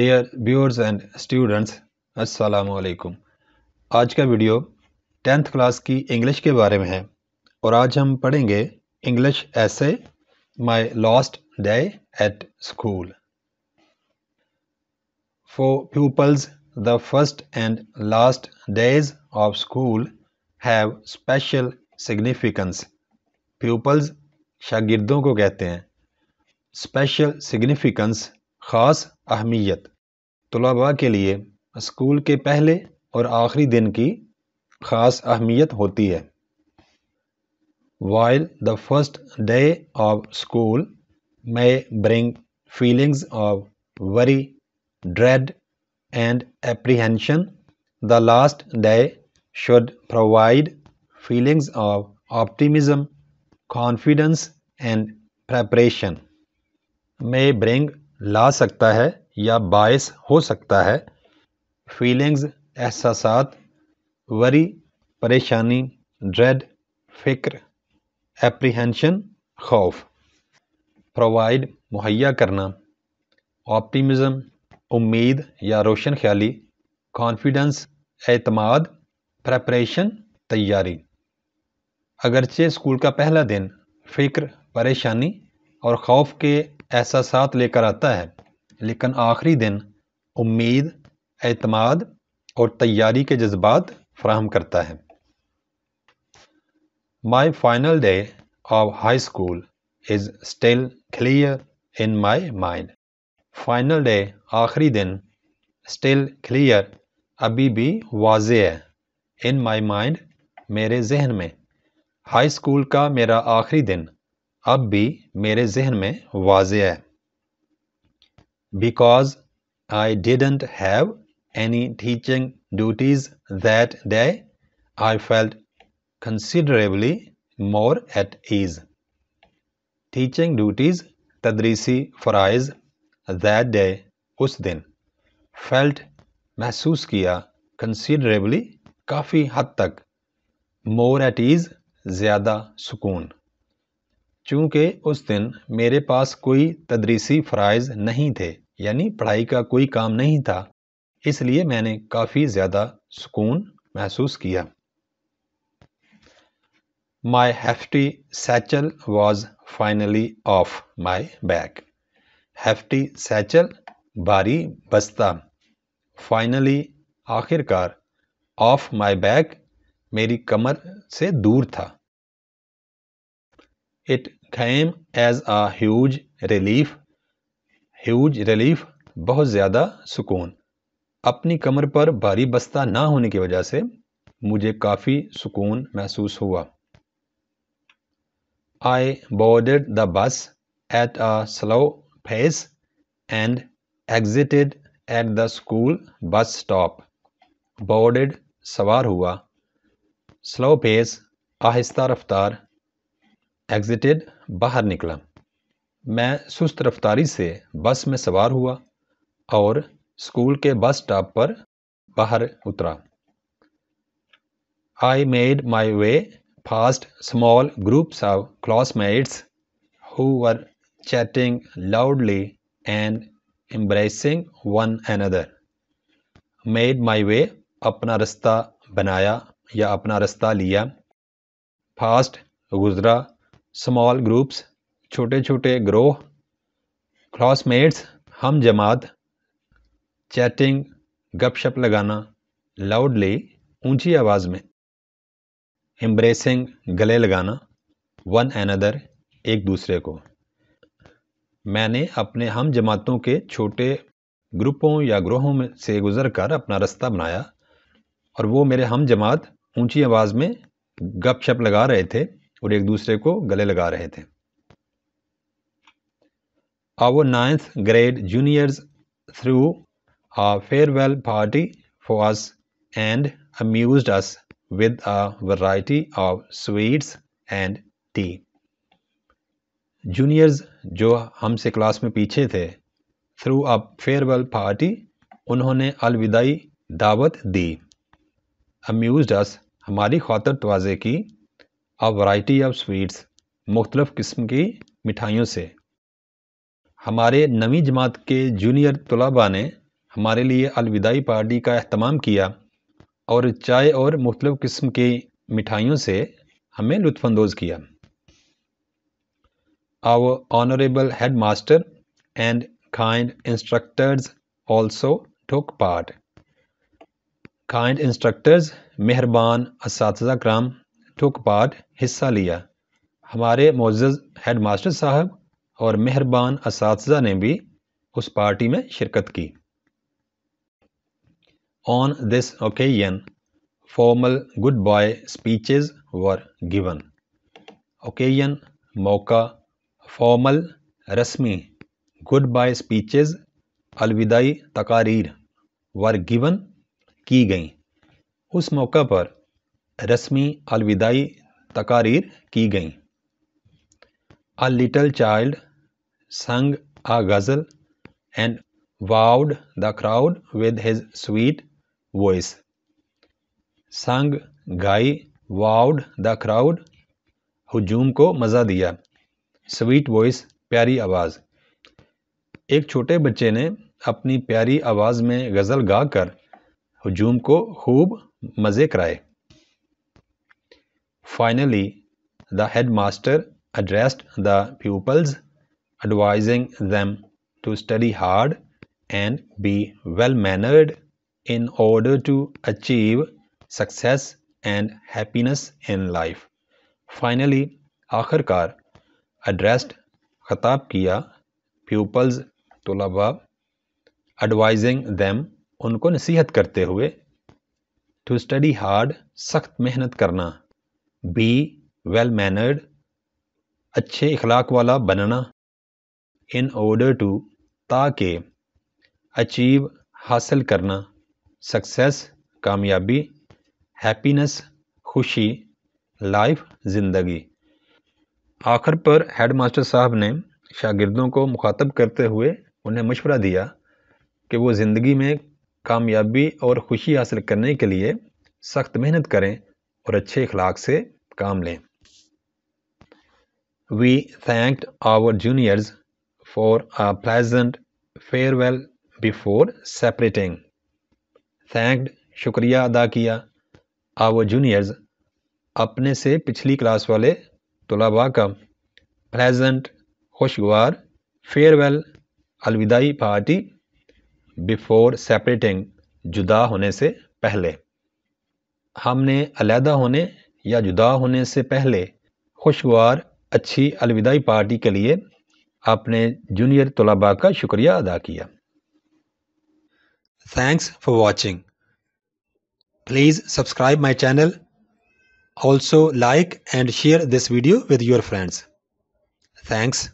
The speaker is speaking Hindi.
डियर व्यूअर्स एंड स्टूडेंट्स अस्सलाम आज का वीडियो टेंथ क्लास की इंग्लिश के बारे में है और आज हम पढ़ेंगे इंग्लिश ऐसे my last day at school for pupils the first and last days of school have special significance pupils शागिर्दों को कहते हैं स्पेशल सिग्निफिकेंस ख़ास अहमियत तलबा के लिए स्कूल के पहले और आखिरी दिन की ख़ास अहमियत होती है while the first day of school may bring feelings of worry dread and apprehension the last day should provide feelings of optimism confidence and preparation may bring ला सकता है या बायस हो सकता है फीलिंग्स एहसास वरी परेशानी ड्रेड फ़िक्र एप्रीहेंशन खौफ प्रोवाइड मुहैया करना ऑप्टिमिज्म उम्मीद या रोशन ख्याली कॉन्फिडेंस एतमाद प्रेपरेशन तैयारी अगरचे स्कूल का पहला दिन फ़िक्र परेशानी और खौफ के ऐसा साथ लेकर आता है लेकिन आखिरी दिन उम्मीद एतमाद और तैयारी के जज्बात फ्राहम करता है my final day of high school is still clear in my mind final day आखिरी दिन स्टिल क्लियर अभी भी वाज है इन माई माइंड मेरे जहन में हाई स्कूल का मेरा आखिरी दिन अब भी मेरे जहन में वाज है because I didn't have any teaching duties that day I felt considerably more at ease teaching duties तदरीसी फ़राइज़ दैट डे उस दिन फेल्ट महसूस किया कंसिडरेबली काफ़ी हद तक मोर एट ईज़ ज़्यादा सुकून चूँकि उस दिन मेरे पास कोई तदरीसी फ़रज़ नहीं थे यानी पढ़ाई का कोई काम नहीं था इसलिए मैंने काफ़ी ज़्यादा सुकून महसूस किया my hefty satchel was finally off my bag hefty satchel भारी बस्ता फाइनली आखिरकार ऑफ माई बैग मेरी कमर से दूर था it came as a huge relief huge relief बहुत ज़्यादा सुकून अपनी कमर पर भारी बस्ता ना होने की वजह से मुझे काफ़ी सुकून महसूस हुआ I boarded the bus at a slow pace and exited at the school bus stop boarded सवार हुआ स्लो पेस आहिस्ता रफ्तार एग्जिटेड बाहर निकला मैं सुस्त रफ्तारी से बस में सवार हुआ और स्कूल के बस स्टॉप पर बाहर उतरा I made my way past small groups of classmates who chatting loudly and and one another made my way अपना रास्ता बनाया या अपना रास्ता लिया फास्ट गुजरा स्मॉल ग्रुप्स छोटे छोटे ग्रोह क्लासमेट्स हम जमात चैटिंग गपशप लगाना लाउडली ऊंची आवाज़ में एम्ब्रेसिंग गले लगाना वन अदर एक दूसरे को मैंने अपने हम जमातों के छोटे ग्रुपों या ग्रोहों में से गुज़र कर अपना रास्ता बनाया और वो मेरे हम जमात ऊंची आवाज़ में गपशप लगा रहे थे और एक दूसरे को गले लगा रहे थे our ninth grade juniors threw a farewell party for us and amuse us with a variety of sweets and tea juniors जो हमसे क्लास में पीछे थे थ्रू अ फेयरवेल पार्टी उन्होंने अलविदाई दावत दी अम्यूज अस हमारी खातर तोज़े की अ वाइटी ऑफ स्वीट्स मुख्तलफ़ किस्म की मिठाइयों से हमारे नवी जमात के जूनियर तलबा ने हमारे लिए अलविदाई पार्टी का अहतमाम किया और चाय और मुख्तलिफ़ किस्म की मिठाइयों से हमें लुफानंदोज़ किया our honourable head master and kind instructors also took part kind instructors मेहरबान इस क्राम took part हिस्सा लिया हमारे मोज़ हेडमास्टर साहब और मेहरबान इस ने भी उस पार्टी में शिरकत की on this occasion formal good bye speeches were given occasion मौका फॉर्मल रस्मी गुड बाय स्पीचेस अलविदाई तकारीर वर गिवन की गई उस मौका पर रस्मी अलविदाई तकारीर की गई अ little child sang a ghazal and wowed the crowd with his sweet voice sang गाई वाउड द क्राउड हजूम को मज़ा दिया स्वीट वॉइस प्यारी आवाज़ एक छोटे बच्चे ने अपनी प्यारी आवाज़ में गज़ल गाकर हजूम को खूब मज़े कराए Finally, the headmaster addressed the pupils, advising them to study hard and be well mannered in order to achieve success and happiness in life. Finally, आखिरकार addressed खताब kiya pupils tulaba advising them unko nasihat karte hue to study hard sakht mehnat karna be well mannered अच्छे इखलाक वाला बनना इन ऑर्डर टू ताकि अचीव हासिल करना सक्सेस कामयाबी हैप्पीनेस खुशी लाइफ ज़िंदगी आखिर पर हेड मास्टर साहब ने शागिर्दों को मुखातब करते हुए उन्हें मशवरा दिया कि वो ज़िंदगी में कामयाबी और खुशी हासिल करने के लिए सख्त मेहनत करें और अच्छे अखलाक से काम लें we thanked our juniors for a pleasant farewell before separating thanked शुक्रिया अदा किया आवर जूनियर्स अपने से पिछली क्लास वाले तलबा का प्लेजेंट खुशगवार फेयरवेल अलविदाई पार्टी बिफोर सेपरेटिंग जुदा होने से पहले हमने अलहदा होने या जुदा होने से पहले खुशगवार अच्छी अलविदाई पार्टी के लिए अपने जूनियर तलबा का शुक्रिया अदा किया thanks for watching please subscribe my channel also like and share this video with your friends thanks